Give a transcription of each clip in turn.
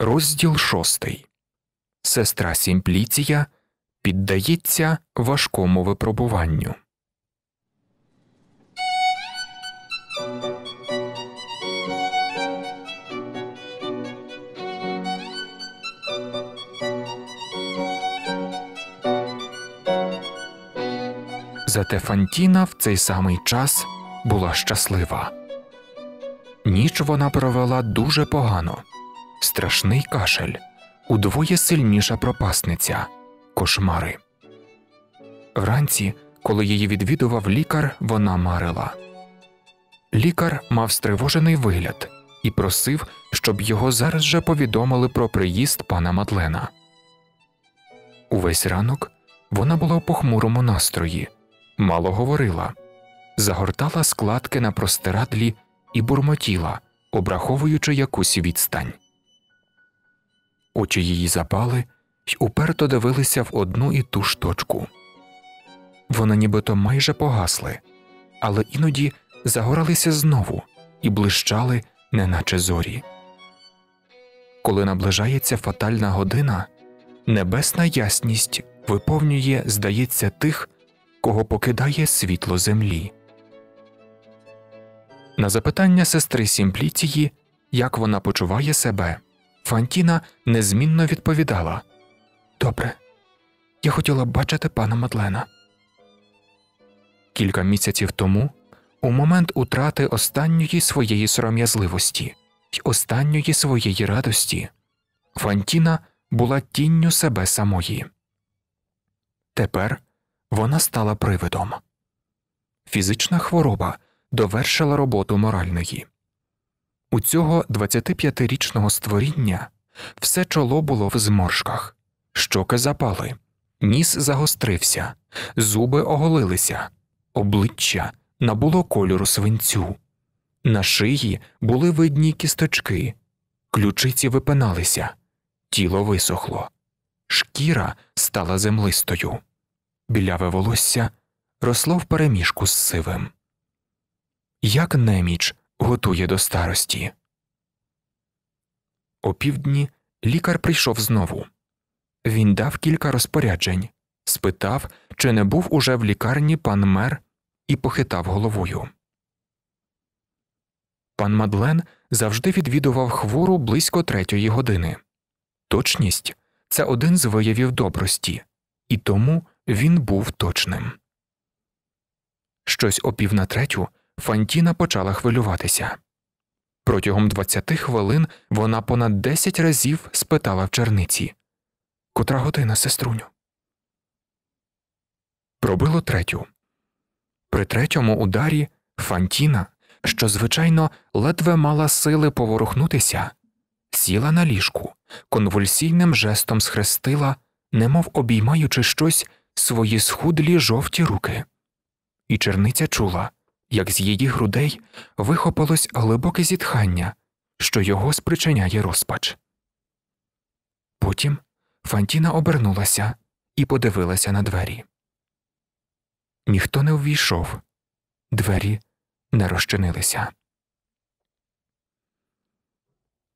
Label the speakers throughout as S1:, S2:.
S1: Розділ шостий Сестра Сімпліція піддається важкому випробуванню. Зате Фантіна в цей самий час була щаслива. Ніч вона провела дуже погано страшний кашель, удвоє сильніша пропасниця, кошмари. Вранці, коли її відвідував лікар, вона марила. Лікар мав стривожений вигляд і просив, щоб його зараз же повідомили про приїзд пана Мадлена. Увесь ранок вона була у похмурому настрої, мало говорила, загортала складки на простирадлі і бурмотіла, обраховуючи якусь відстань очі її запали й уперто дивилися в одну і ту ж точку. Вони нібито майже погасли, але іноді загоралися знову і блищали, неначе зорі. Коли наближається фатальна година, небесна ясність виповнює, здається, тих, кого покидає світло землі. На запитання сестри Сімпліції, як вона почуває себе, Фантіна незмінно відповідала Добре, я хотіла б бачити пана Мадлена. Кілька місяців тому, у момент утрати останньої своєї сором'язливості й останньої своєї радості, Фантіна була тінню себе самої. Тепер вона стала привидом. Фізична хвороба довершила роботу моральної. У цього 25-річного створіння все чоло було в зморшках, щоки запали, ніс загострився, зуби оголилися, обличчя набуло кольору свинцю, на шиї були видні кісточки, ключиці випиналися, тіло висохло, шкіра стала землистою, біляве волосся росло в переміжку з сивим. Як неміч готує до старості. О півдні лікар прийшов знову. Він дав кілька розпоряджень, спитав, чи не був уже в лікарні пан мер, і похитав головою. Пан Мадлен завжди відвідував хвору близько третьої години. Точність це один з виявів добрості, і тому він був точним. Щось о пів на третю Фантіна почала хвилюватися. Протягом 20 хвилин вона понад 10 разів спитала в черниці Котра година, сеструню? Пробило третю. При третьому ударі Фантіна, що, звичайно, ледве мала сили поворухнутися, сіла на ліжку, конвульсійним жестом схрестила, немов обіймаючи щось свої схудлі жовті руки. І черниця чула, як з її грудей вихопилось глибоке зітхання, що його спричиняє розпач. Потім Фантіна обернулася і подивилася на двері. Ніхто не увійшов, двері не розчинилися.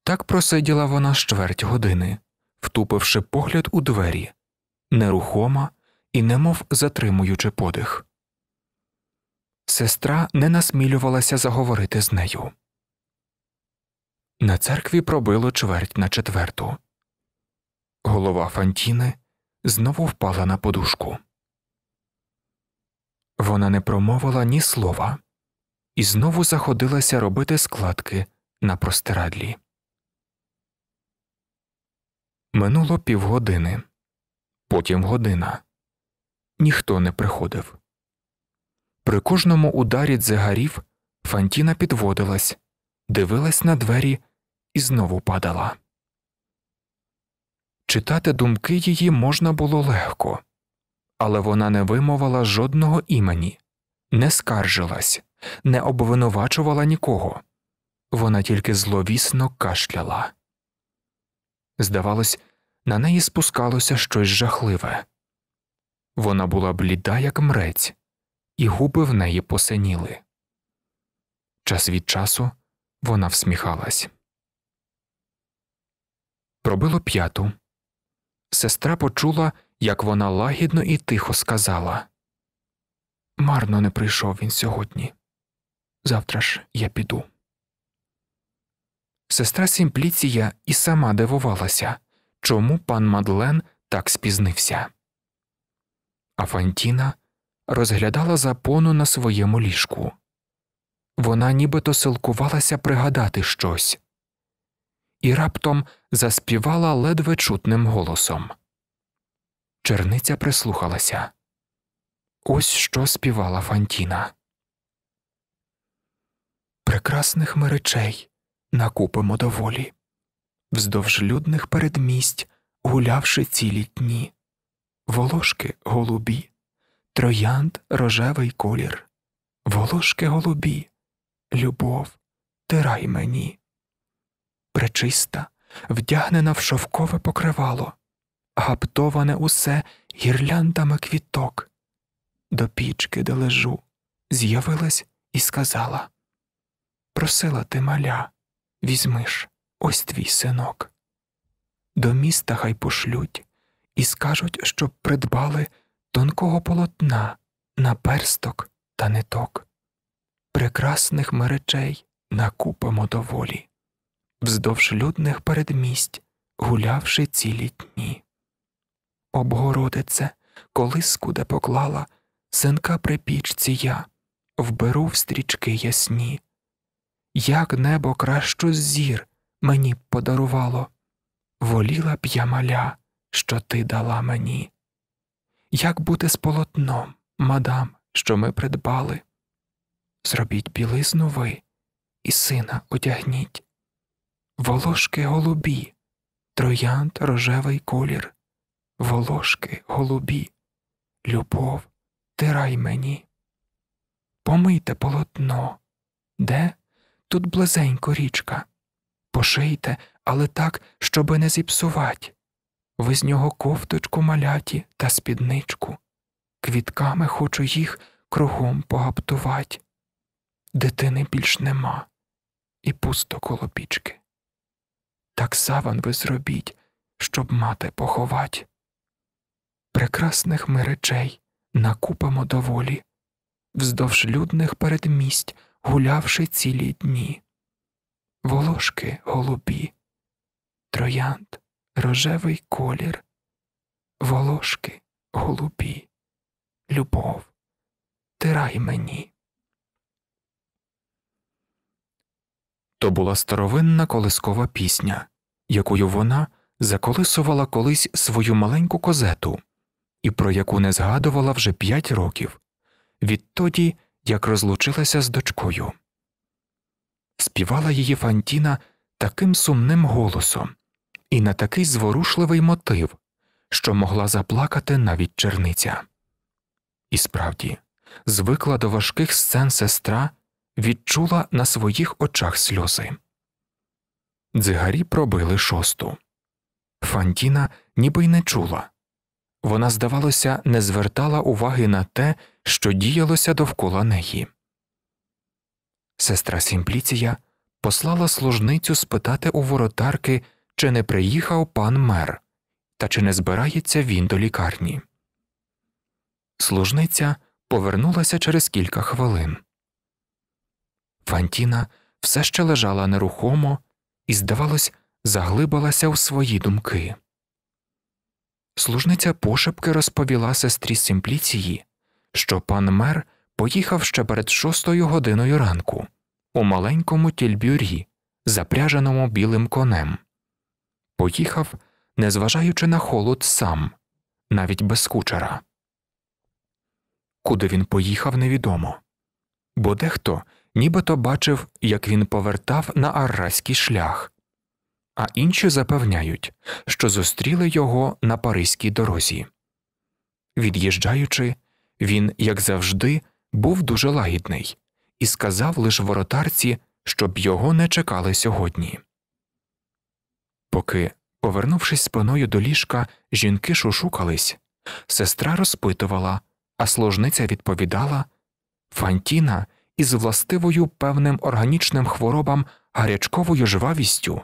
S1: Так просиділа вона з чверть години, втупивши погляд у двері, нерухома і немов затримуючи подих. Сестра не насмілювалася заговорити з нею. На церкві пробило чверть на четверту. Голова Фантіни знову впала на подушку. Вона не промовила ні слова і знову заходилася робити складки на простирадлі. Минуло півгодини, потім година. Ніхто не приходив. При кожному ударі дзигарів Фантіна підводилась, дивилась на двері і знову падала. Читати думки її можна було легко, але вона не вимовила жодного імені, не скаржилась, не обвинувачувала нікого. Вона тільки зловісно кашляла. Здавалось, на неї спускалося щось жахливе вона була бліда, як мрець, і губи в неї посиніли. Час від часу вона всміхалась. Пробило п'яту. Сестра почула, як вона лагідно і тихо сказала Марно не прийшов він сьогодні. Завтра ж я піду. Сестра Сімпліція і сама дивувалася, чому пан Мадлен так спізнився. А Фантіна розглядала запону на своєму ліжку. Вона нібито силкувалася пригадати щось і раптом заспівала ледве чутним голосом. Черниця прислухалася. Ось що співала Фантіна. Прекрасних ми речей накупимо доволі, вздовж людних передмість, гулявши цілі дні, волошки голубі, троянд рожевий колір, волошки голубі, любов, тирай мені. Пречиста, вдягнена в шовкове покривало, гаптоване усе гірляндами квіток. До пічки, де лежу, з'явилась і сказала Просила ти маля, візьмиш ось твій синок. До міста хай пошлють і скажуть, щоб придбали тонкого полотна на персток та ниток. Прекрасних ми речей накупимо доволі, вздовж людних передмість, гулявши цілі дні. Обгородице, коли скуде поклала, Синка при пічці я, вберу в стрічки ясні. Як небо кращу зір мені подарувало, воліла б я маля, що ти дала мені. Як бути з полотном, мадам, що ми придбали? Зробіть білизну ви і сина одягніть. Волошки голубі, троянд рожевий колір, волошки голубі, любов, тирай мені. Помийте полотно, де тут близенько річка. Пошийте, але так, щоби не зіпсувать ви з нього кофточку маляті та спідничку. Квітками хочу їх кругом погаптувати. Дитини більш нема, і пусто коло пічки. Так саван ви зробіть, щоб мати поховать. Прекрасних ми речей накупимо доволі, вздовж людних передмість, гулявши цілі дні. Волошки голубі, троянд, рожевий колір, волошки голубі, любов, тирай мені. То була старовинна колискова пісня, якою вона заколисувала колись свою маленьку козету і про яку не згадувала вже п'ять років, відтоді як розлучилася з дочкою. Співала її Фантіна таким сумним голосом, і на такий зворушливий мотив, що могла заплакати навіть черниця. І справді, звикла до важких сцен сестра, відчула на своїх очах сльози. Дзигарі пробили шосту. Фантіна ніби й не чула. Вона, здавалося, не звертала уваги на те, що діялося довкола неї. Сестра Сімпліція послала служницю спитати у воротарки, чи не приїхав пан мер, та чи не збирається він до лікарні. Служниця повернулася через кілька хвилин. Фантіна все ще лежала нерухомо і, здавалось, заглибилася у свої думки. Служниця пошепки розповіла сестрі Сімпліції, що пан мер поїхав ще перед шостою годиною ранку у маленькому тільбюрі, запряженому білим конем поїхав, незважаючи на холод сам, навіть без кучера. Куди він поїхав, невідомо, бо дехто нібито бачив, як він повертав на арраський шлях, а інші запевняють, що зустріли його на паризькій дорозі. Від'їжджаючи, він, як завжди, був дуже лагідний і сказав лише воротарці, щоб його не чекали сьогодні поки, повернувшись спиною до ліжка, жінки шушукались. Сестра розпитувала, а служниця відповідала Фантіна із властивою певним органічним хворобам гарячковою жвавістю,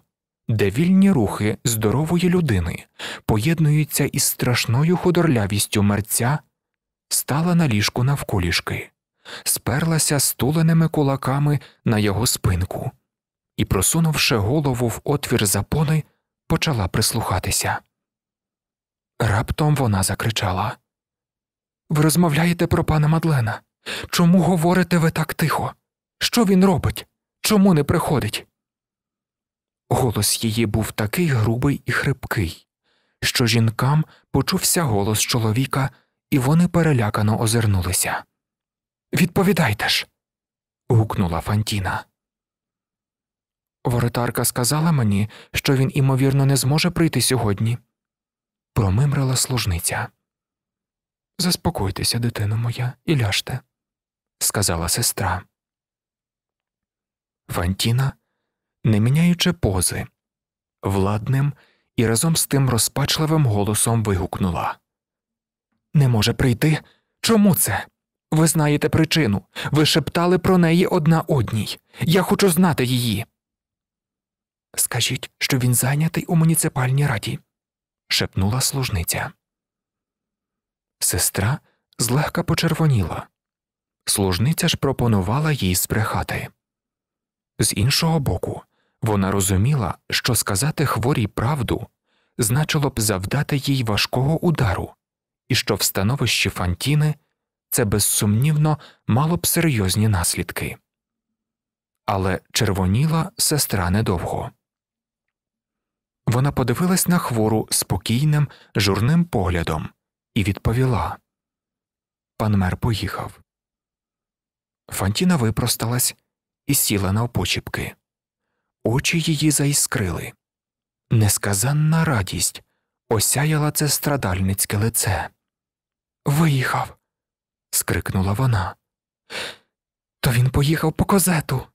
S1: де вільні рухи здорової людини поєднуються із страшною худорлявістю мерця, стала на ліжку навколішки, сперлася стуленими кулаками на його спинку і, просунувши голову в отвір запони, почала прислухатися. Раптом вона закричала Ви розмовляєте про пана Мадлена. Чому говорите ви так тихо? Що він робить? Чому не приходить? Голос її був такий грубий і хрипкий, що жінкам почувся голос чоловіка, і вони перелякано озирнулися. Відповідайте ж. гукнула Фантіна. Воротарка сказала мені, що він, імовірно, не зможе прийти сьогодні. Промимрила служниця. Заспокойтеся, дитино моя, і ляжте, сказала сестра. Фантіна, не міняючи пози, владним і разом з тим розпачливим голосом вигукнула Не може прийти. Чому це? Ви знаєте причину. Ви шептали про неї одна одній. Я хочу знати її. Скажіть, що він зайнятий у муніципальній раді, шепнула служниця. Сестра злегка почервоніла. Служниця ж пропонувала їй збрехати. З іншого боку, вона розуміла, що сказати хворій правду значило б завдати їй важкого удару, і що в становищі Фантіни це безсумнівно мало б серйозні наслідки. Але червоніла сестра недовго. Вона подивилась на хвору спокійним, журним поглядом і відповіла. Пан мер поїхав. Фантіна випросталась і сіла на опочіпки. Очі її заіскрили. Несказанна радість осяяла це страдальницьке лице. Виїхав. скрикнула вона. То він поїхав по козету.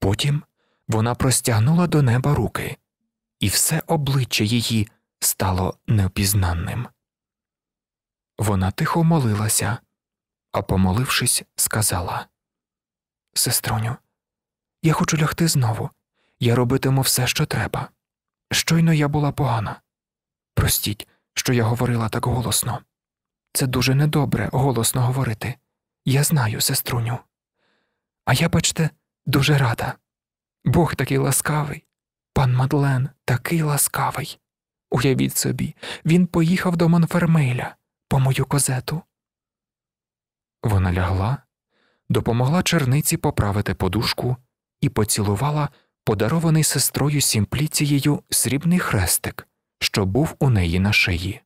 S1: Потім вона простягнула до неба руки і все обличчя її стало неопізнанним. Вона тихо молилася, а, помолившись, сказала Сестроню, я хочу лягти знову. Я робитиму все, що треба. Щойно я була погана. Простіть, що я говорила так голосно. Це дуже недобре голосно говорити. Я знаю, сеструню. А я, бачте, дуже рада. Бог такий ласкавий, Пан Мадлен такий ласкавий. Уявіть собі, він поїхав до Монфермейля по мою козету. Вона лягла, допомогла черниці поправити подушку і поцілувала подарований сестрою Сімпліцією срібний хрестик, що був у неї на шиї.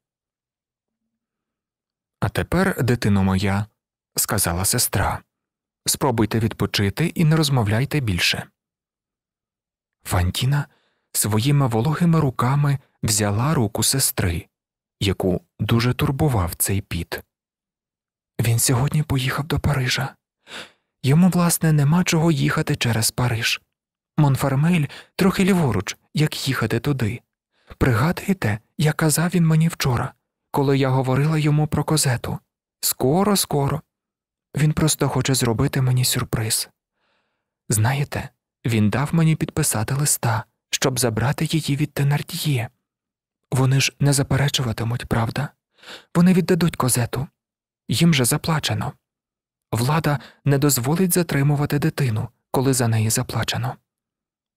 S1: А тепер, дитино моя, сказала сестра, спробуйте відпочити і не розмовляйте більше. Фантіна своїми вологими руками взяла руку сестри, яку дуже турбував цей піт. Він сьогодні поїхав до Парижа. Йому, власне, нема чого їхати через Париж. Монфармель трохи ліворуч, як їхати туди. Пригадуєте, як казав він мені вчора, коли я говорила йому про козету. Скоро, скоро. Він просто хоче зробити мені сюрприз. Знаєте, він дав мені підписати листа, щоб забрати її від Тенардіє. Вони ж не заперечуватимуть, правда? Вони віддадуть козету. Їм же заплачено. Влада не дозволить затримувати дитину, коли за неї заплачено.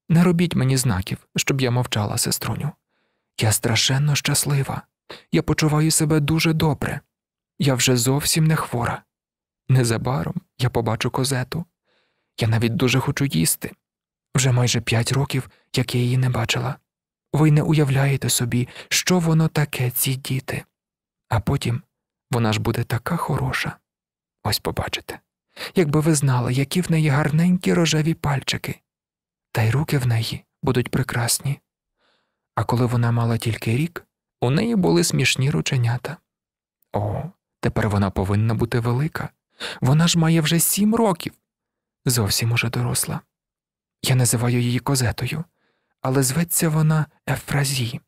S1: Не робіть мені знаків, щоб я мовчала, сеструню. Я страшенно щаслива. Я почуваю себе дуже добре. Я вже зовсім не хвора. Незабаром я побачу козету. Я навіть дуже хочу їсти. Вже майже п'ять років, як я її не бачила. Ви не уявляєте собі, що воно таке, ці діти. А потім вона ж буде така хороша. Ось побачите. Якби ви знали, які в неї гарненькі рожеві пальчики, та й руки в неї будуть прекрасні. А коли вона мала тільки рік, у неї були смішні рученята. О, тепер вона повинна бути велика. Вона ж має вже сім років. Зовсім уже доросла. Я називаю її козетою, але зветься вона Ефразі.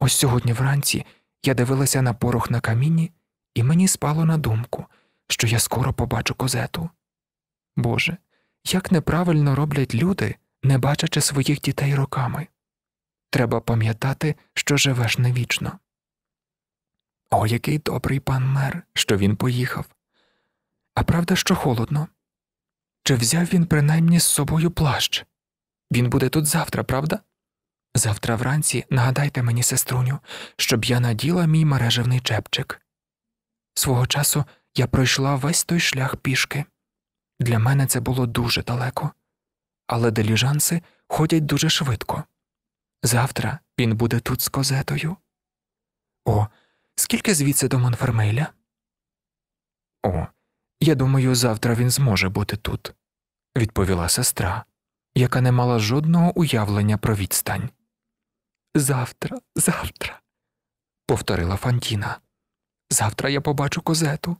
S1: Ось сьогодні вранці я дивилася на порох на каміні, і мені спало на думку, що я скоро побачу козету. Боже, як неправильно роблять люди, не бачачи своїх дітей роками. Треба пам'ятати, що живеш не вічно. О, який добрий пан мер, що він поїхав. А правда, що холодно. Чи взяв він принаймні з собою плащ? Він буде тут завтра, правда? Завтра вранці нагадайте мені, сеструню, щоб я наділа мій мережевний чепчик. Свого часу я пройшла весь той шлях пішки. Для мене це було дуже далеко, але деліжанси ходять дуже швидко. Завтра він буде тут з козетою. О, скільки звідси до Монфермейля? О, я думаю, завтра він зможе бути тут, відповіла сестра, яка не мала жодного уявлення про відстань. Завтра, завтра, повторила Фантіна. Завтра я побачу козету.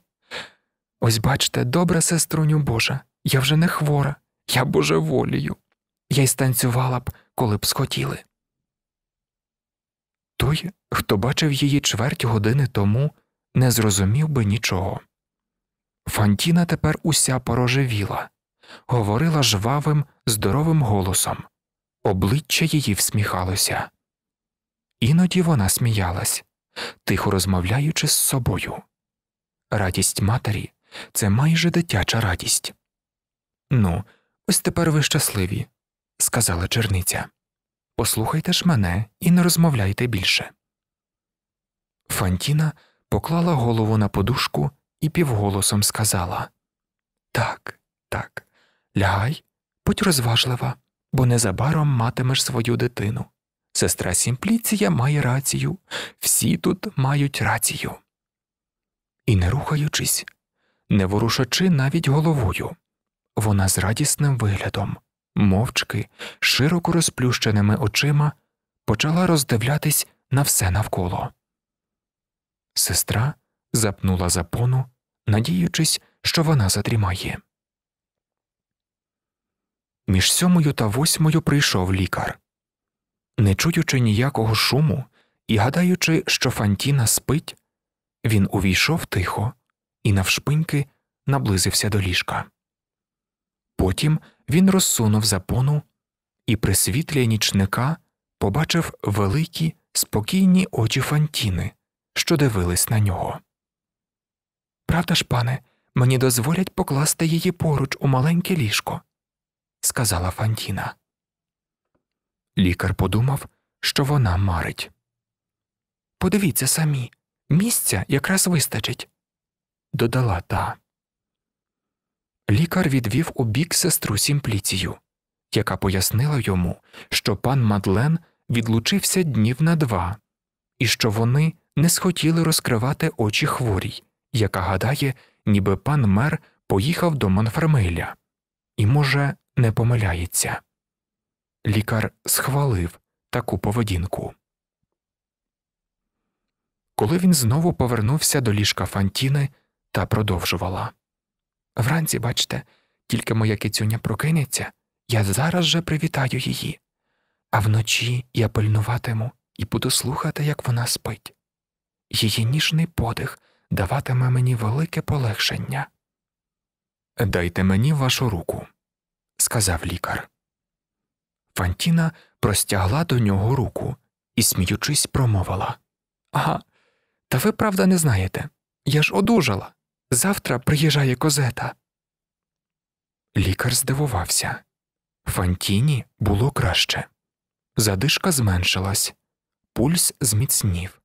S1: Ось бачте, добра сеструню Божа, я вже не хвора, я божеволію. Я й станцювала б, коли б схотіли. Той, хто бачив її чверть години тому, не зрозумів би нічого. Фантіна тепер уся порожевіла, говорила жвавим, здоровим голосом, обличчя її всміхалося. Іноді вона сміялась, тихо розмовляючи з собою. Радість матері це майже дитяча радість. Ну, ось тепер ви щасливі, сказала черниця. Послухайте ж мене і не розмовляйте більше. Фантіна поклала голову на подушку і півголосом сказала Так, так, лягай, будь розважлива, бо незабаром матимеш свою дитину. Сестра Сімпліція має рацію, всі тут мають рацію. І, не рухаючись, не ворушачи навіть головою, вона з радісним виглядом, мовчки, широко розплющеними очима, почала роздивлятись на все навколо. Сестра запнула запону, надіючись, що вона задрімає. Між сьомою та восьмою прийшов лікар. Не чуючи ніякого шуму і гадаючи, що Фантіна спить, він увійшов тихо і навшпиньки наблизився до ліжка. Потім він розсунув запону і при світлі нічника побачив великі спокійні очі Фантіни, що дивились на нього. Правда ж, пане, мені дозволять покласти її поруч у маленьке ліжко, сказала Фантіна. Лікар подумав, що вона марить. Подивіться самі, місця якраз вистачить, додала та. Лікар відвів у бік сестру Сімпліцію, яка пояснила йому, що пан Мадлен відлучився днів на два і що вони не схотіли розкривати очі хворій, яка гадає, ніби пан мер поїхав до Монфермиля, і, може, не помиляється. Лікар схвалив таку поведінку. Коли він знову повернувся до ліжка Фантіни та продовжувала Вранці, бачите, тільки моя кицюня прокинеться, я зараз же привітаю її, а вночі я пильнуватиму і буду слухати, як вона спить. Її ніжний подих даватиме мені велике полегшення. Дайте мені вашу руку, сказав лікар. Фантіна простягла до нього руку і, сміючись, промовила Ага, та ви правда не знаєте. Я ж одужала. Завтра приїжджає козета. Лікар здивувався. Фантіні було краще. Задишка зменшилась, пульс зміцнів,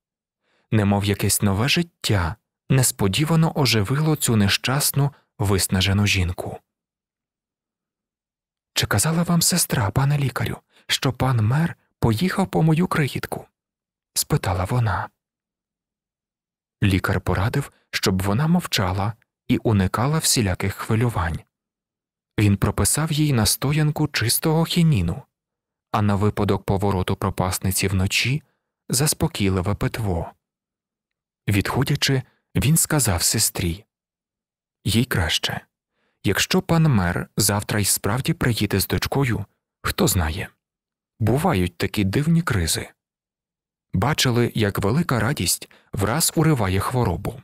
S1: немов якесь нове життя несподівано оживило цю нещасну виснажену жінку. Чи казала вам сестра, пане лікарю, що пан мер поїхав по мою крихітку? спитала вона. Лікар порадив, щоб вона мовчала і уникала всіляких хвилювань. Він прописав їй настоянку чистого хініну, а на випадок повороту пропасниці вночі заспокійливе питво. Відходячи, він сказав сестрі їй краще. Якщо пан мер завтра й справді приїде з дочкою, хто знає. Бувають такі дивні кризи. Бачили, як велика радість враз уриває хворобу.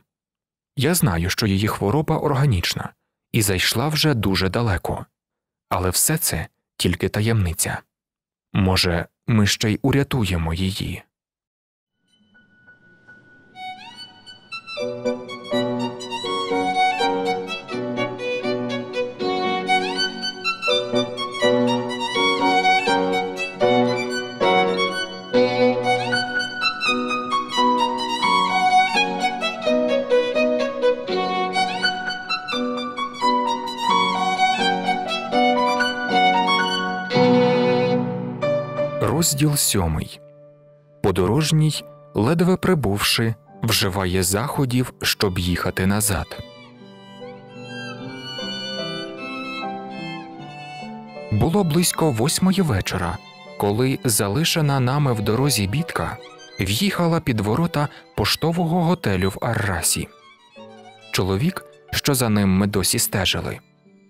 S1: Я знаю, що її хвороба органічна і зайшла вже дуже далеко, але все це тільки таємниця. Може, ми ще й урятуємо її. Розділ сьомий. Подорожній, ледве прибувши вживає заходів, щоб їхати назад. Було близько восьмої вечора, коли залишена нами в дорозі бітка в'їхала під ворота поштового готелю в Аррасі. Чоловік, що за ним ми досі стежили,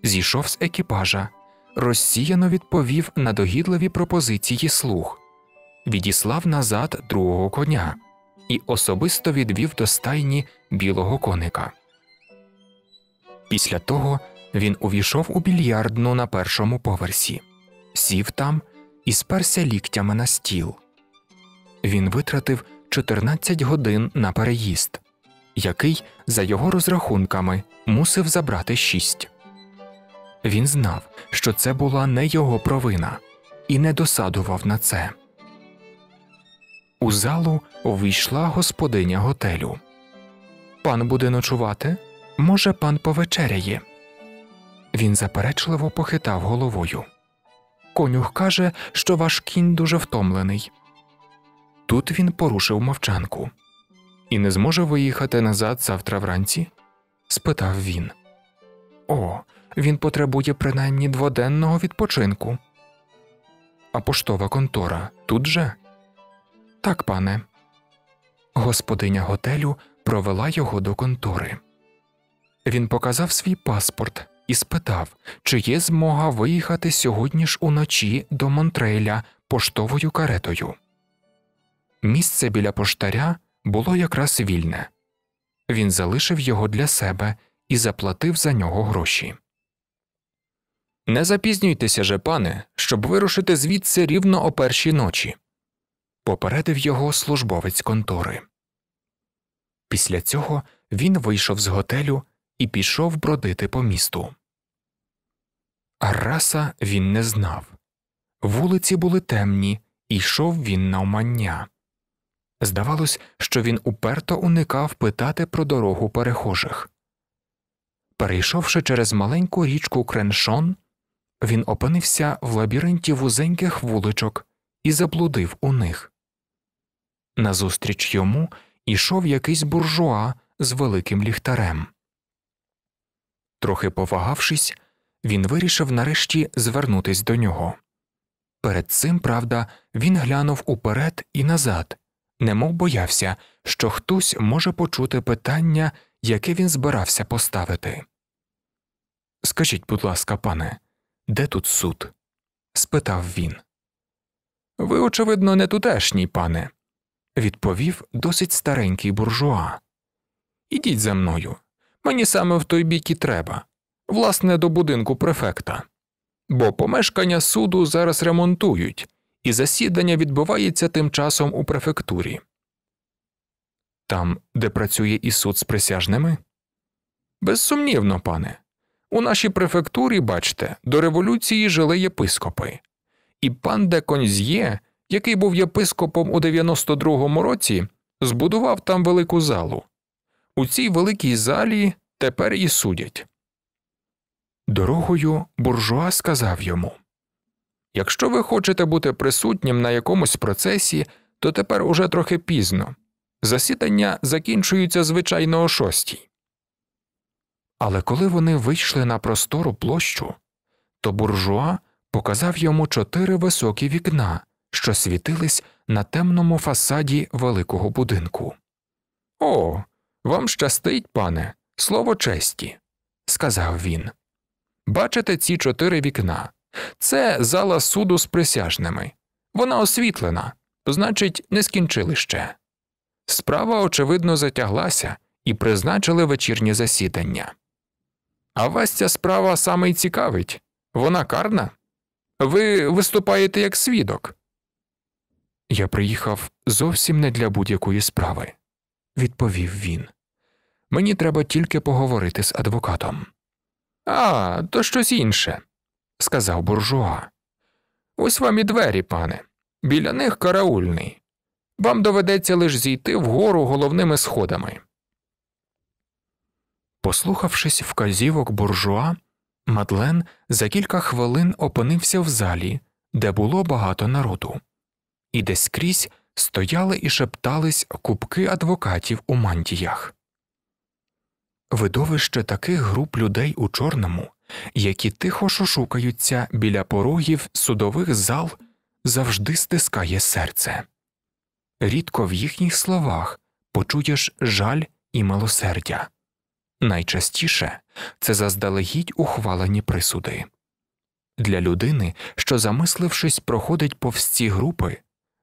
S1: зійшов з екіпажа, розсіяно відповів на догідливі пропозиції слуг, відіслав назад другого коня і особисто відвів до стайні білого коника. Після того він увійшов у більярдну на першому поверсі, сів там і сперся ліктями на стіл. Він витратив 14 годин на переїзд, який, за його розрахунками, мусив забрати 6. Він знав, що це була не його провина, і не досадував на це. У залу увійшла господиня готелю. Пан буде ночувати? Може, пан повечеряє? Він заперечливо похитав головою. Конюх каже, що ваш кінь дуже втомлений. Тут він порушив мовчанку. І не зможе виїхати назад завтра вранці? спитав він. О, він потребує принаймні дводенного відпочинку. А поштова контора тут же? Так, пане. Господиня готелю провела його до контори. Він показав свій паспорт і спитав, чи є змога виїхати сьогодні ж уночі до Монтрейля поштовою каретою. Місце біля поштаря було якраз вільне. Він залишив його для себе і заплатив за нього гроші. Не запізнюйтеся же, пане, щоб вирушити звідси рівно о першій ночі попередив його службовець контори. Після цього він вийшов з готелю і пішов бродити по місту. А він не знав. Вулиці були темні, і йшов він на умання. Здавалось, що він уперто уникав питати про дорогу перехожих. Перейшовши через маленьку річку Креншон, він опинився в лабіринті вузеньких вуличок і заблудив у них. Назустріч йому ішов якийсь буржуа з великим ліхтарем. Трохи повагавшись, він вирішив нарешті звернутись до нього. Перед цим, правда, він глянув уперед і назад, немов боявся, що хтось може почути питання, яке він збирався поставити. Скажіть, будь ласка, пане, де тут суд? спитав він. Ви, очевидно, не тутешній, пане відповів досить старенький буржуа. Ідіть за мною. Мені саме в той бік і треба, власне, до будинку префекта. Бо помешкання суду зараз ремонтують, і засідання відбувається тим часом у префектурі. Там, де працює і суд з присяжними? Безсумнівно, пане. У нашій префектурі, бачте, до революції жили єпископи, і пан де Конзьє який був єпископом у 92-му році, збудував там велику залу. У цій великій залі тепер і судять. Дорогою буржуа сказав йому Якщо ви хочете бути присутнім на якомусь процесі, то тепер уже трохи пізно. Засідання закінчуються звичайно о шостій. Але коли вони вийшли на простору площу, то буржуа показав йому чотири високі вікна, що світились на темному фасаді великого будинку. О, вам щастить, пане, слово честі, сказав він. Бачите ці чотири вікна. Це зала суду з присяжними. Вона освітлена, значить, не скінчили ще. Справа, очевидно, затяглася і призначили вечірнє засідання. А вас ця справа саме й цікавить вона карна? Ви виступаєте як свідок. Я приїхав зовсім не для будь-якої справи, відповів він. Мені треба тільки поговорити з адвокатом. А, то щось інше, сказав буржуа. Ось вам і двері, пане, біля них караульний. Вам доведеться лише зійти вгору головними сходами. Послухавшись вказівок буржуа, Мадлен за кілька хвилин опинився в залі, де було багато народу і десь скрізь стояли і шептались купки адвокатів у мантіях. Видовище таких груп людей у чорному, які тихо шушукаються біля порогів судових зал, завжди стискає серце. Рідко в їхніх словах почуєш жаль і милосердя. Найчастіше це заздалегідь ухвалені присуди. Для людини, що, замислившись, проходить повз ці групи,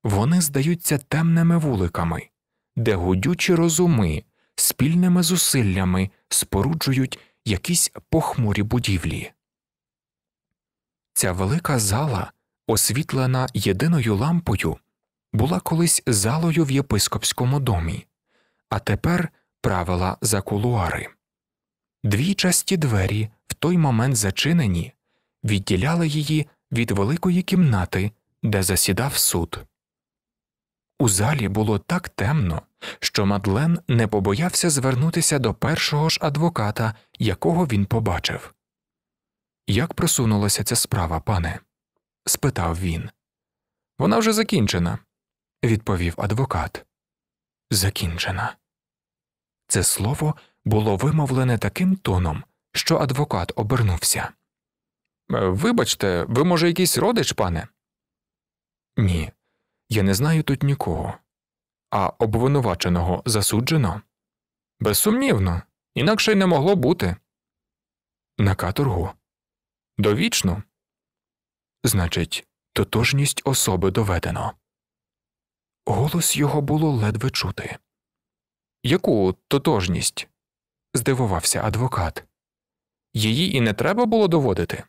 S1: вони здаються темними вуликами, де гудючі розуми спільними зусиллями споруджують якісь похмурі будівлі. Ця велика зала, освітлена єдиною лампою, була колись залою в єпископському домі, а тепер правила за кулуари. Дві часті двері в той момент зачинені, відділяли її від великої кімнати, де засідав суд. У залі було так темно, що Мадлен не побоявся звернутися до першого ж адвоката, якого він побачив. Як просунулася ця справа, пане? спитав він. Вона вже закінчена, відповів адвокат. Закінчена. Це слово було вимовлене таким тоном, що адвокат обернувся. «Е, вибачте, ви, може, якийсь родич, пане? Ні, я не знаю тут нікого. А обвинуваченого засуджено? Безсумнівно, інакше й не могло бути. На каторгу. Довічно. Значить, тотожність особи доведено. Голос його було ледве чути. Яку тотожність? здивувався адвокат. Її і не треба було доводити.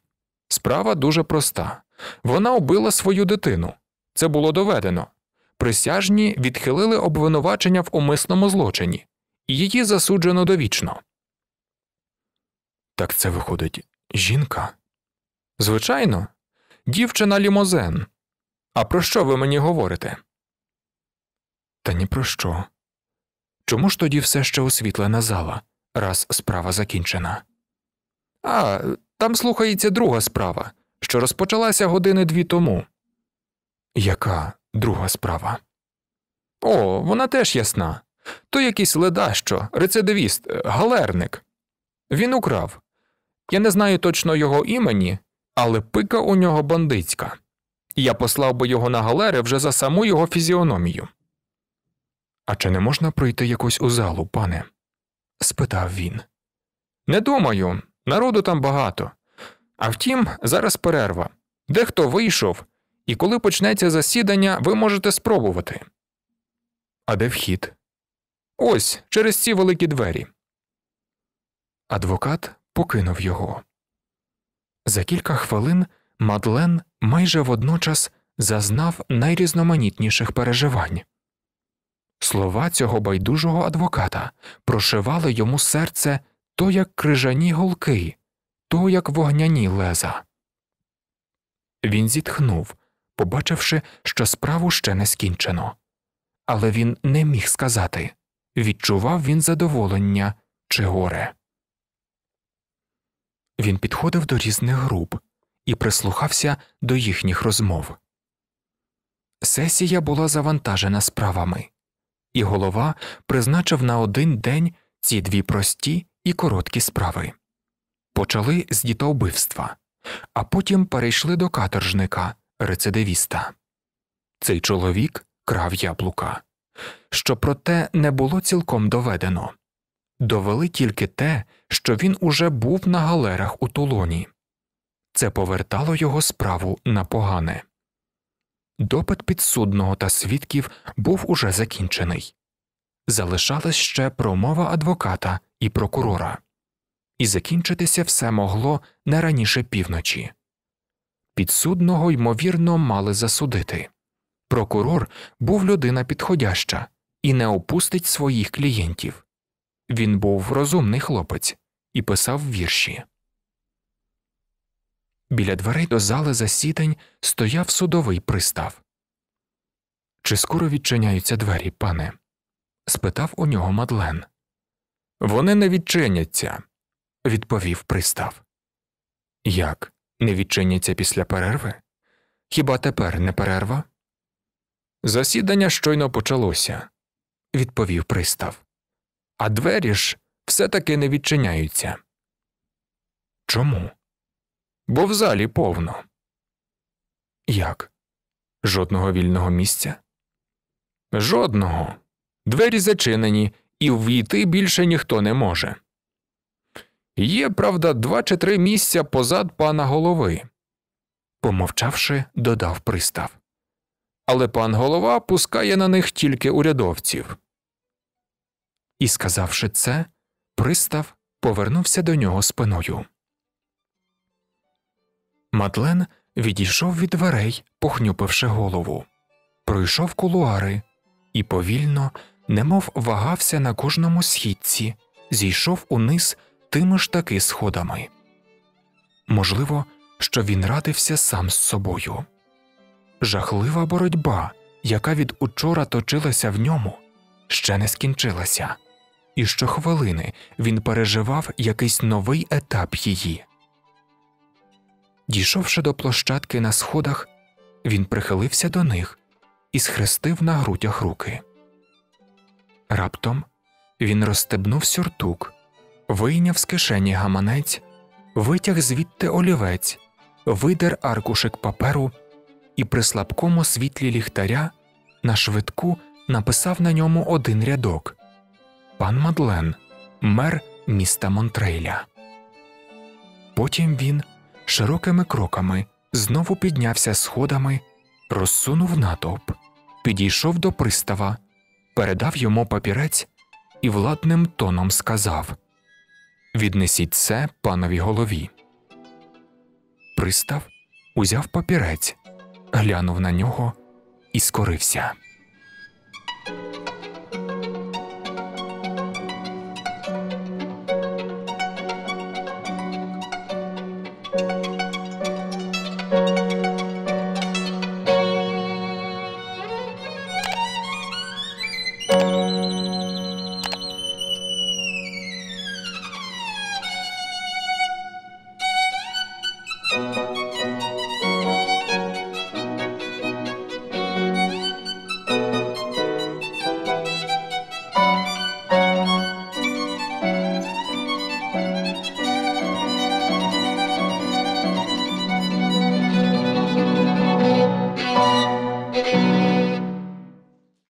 S1: Справа дуже проста вона убила свою дитину. Це було доведено. Присяжні відхилили обвинувачення в умисному злочині, і її засуджено довічно. Так це виходить жінка. Звичайно, дівчина лімозен. А про що ви мені говорите? Та ні про що. Чому ж тоді все ще освітлена зала, раз справа закінчена? А там слухається друга справа, що розпочалася години дві тому. Яка друга справа? О, вона теж ясна. То якийсь ледащо, рецидивіст, е, галерник. Він украв. Я не знаю точно його імені, але пика у нього бандитська. Я послав би його на галери вже за саму його фізіономію. А чи не можна пройти якось у залу, пане? спитав він. Не думаю, народу там багато. А втім, зараз перерва. Дехто вийшов, і коли почнеться засідання, ви можете спробувати. А де вхід? Ось через ці великі двері. Адвокат покинув його. За кілька хвилин Мадлен майже водночас зазнав найрізноманітніших переживань. Слова цього байдужого адвоката прошивали йому серце то як крижані голки, то як вогняні леза. Він зітхнув, побачивши, що справу ще не скінчено. Але він не міг сказати відчував він задоволення чи горе. Він підходив до різних груп і прислухався до їхніх розмов. Сесія була завантажена справами, і голова призначив на один день ці дві прості і короткі справи почали з дітовбивства, а потім перейшли до каторжника рецидивіста. Цей чоловік крав яблука, що проте не було цілком доведено довели тільки те, що він уже був на галерах у тулоні. Це повертало його справу на погане. Допит підсудного та свідків був уже закінчений. Залишалась ще промова адвоката і прокурора, і закінчитися все могло не раніше півночі підсудного, ймовірно, мали засудити. Прокурор був людина підходяща і не опустить своїх клієнтів. Він був розумний хлопець і писав вірші. Біля дверей до зали засідань стояв судовий пристав. Чи скоро відчиняються двері, пане? спитав у нього Мадлен. Вони не відчиняться, відповів пристав. Як? не відчиняться після перерви? Хіба тепер не перерва? Засідання щойно почалося, відповів пристав. А двері ж все таки не відчиняються. Чому? Бо в залі повно. Як? Жодного вільного місця? Жодного. Двері зачинені, і ввійти більше ніхто не може. Є, правда, два чи три місця позад пана голови. Помовчавши, додав пристав. Але пан голова пускає на них тільки урядовців. І, сказавши це, пристав повернувся до нього спиною. Мадлен відійшов від дверей, похнюпивши голову, пройшов кулуари і повільно, немов вагався на кожному східці, зійшов униз тими ж таки сходами. Можливо, що він радився сам з собою. Жахлива боротьба, яка від учора точилася в ньому, ще не скінчилася, і щохвилини він переживав якийсь новий етап її. Дійшовши до площадки на сходах, він прихилився до них і схрестив на грудях руки. Раптом він розстебнув сюртук вийняв з кишені гаманець, витяг звідти олівець, видер аркушик паперу і при слабкому світлі ліхтаря на швидку написав на ньому один рядок Пан Мадлен, мер міста Монтрейля. Потім він широкими кроками знову піднявся сходами, розсунув натовп, підійшов до пристава, передав йому папірець і владним тоном сказав Віднесіть це панові голові. Пристав узяв папірець, глянув на нього і скорився.